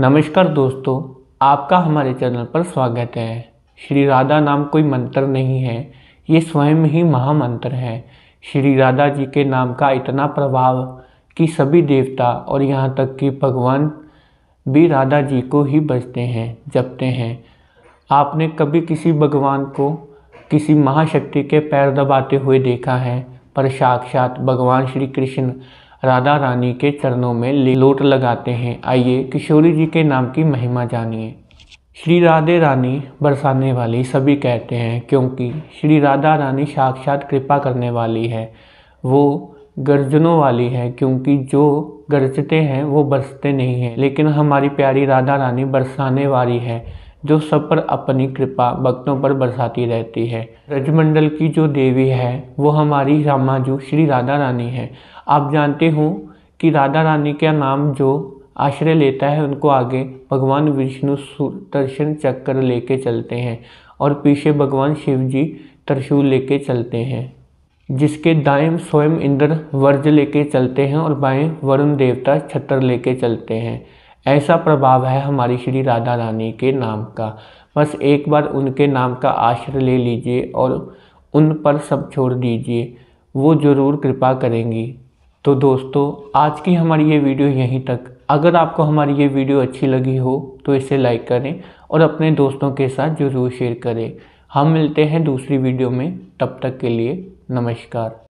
नमस्कार दोस्तों आपका हमारे चैनल पर स्वागत है श्री राधा नाम कोई मंत्र नहीं है ये स्वयं ही महामंत्र है श्री राधा जी के नाम का इतना प्रभाव कि सभी देवता और यहाँ तक कि भगवान भी राधा जी को ही बजते हैं जपते हैं आपने कभी किसी भगवान को किसी महाशक्ति के पैर दबाते हुए देखा है पर साक्षात भगवान श्री कृष्ण राधा रानी के चरणों में लोट लगाते हैं आइए किशोरी जी के नाम की महिमा जानिए श्री राधे रानी बरसाने वाली सभी कहते हैं क्योंकि श्री राधा रानी साक्षात कृपा करने वाली है वो गर्जनों वाली है क्योंकि जो गरजते हैं वो बरसते नहीं हैं लेकिन हमारी प्यारी राधा रानी बरसाने वाली है जो सब पर अपनी कृपा भक्तों पर बरसाती रहती है रजमंडल की जो देवी है वो हमारी रामा जो श्री राधा रानी है आप जानते हो कि राधा रानी का नाम जो आश्रय लेता है उनको आगे भगवान विष्णु दर्शन चक्कर लेके चलते हैं और पीछे भगवान शिव जी त्रिशूल लेके चलते हैं जिसके दाएं स्वयं इंद्र वर्ज लेके चलते हैं और बाएं वरुण देवता छत्र लेके चलते हैं ऐसा प्रभाव है हमारी श्री राधा रानी के नाम का बस एक बार उनके नाम का आश्रय ले लीजिए और उन पर सब छोड़ दीजिए वो ज़रूर कृपा करेंगी तो दोस्तों आज की हमारी ये वीडियो यहीं तक अगर आपको हमारी ये वीडियो अच्छी लगी हो तो इसे लाइक करें और अपने दोस्तों के साथ ज़रूर शेयर करें हम मिलते हैं दूसरी वीडियो में तब तक के लिए नमस्कार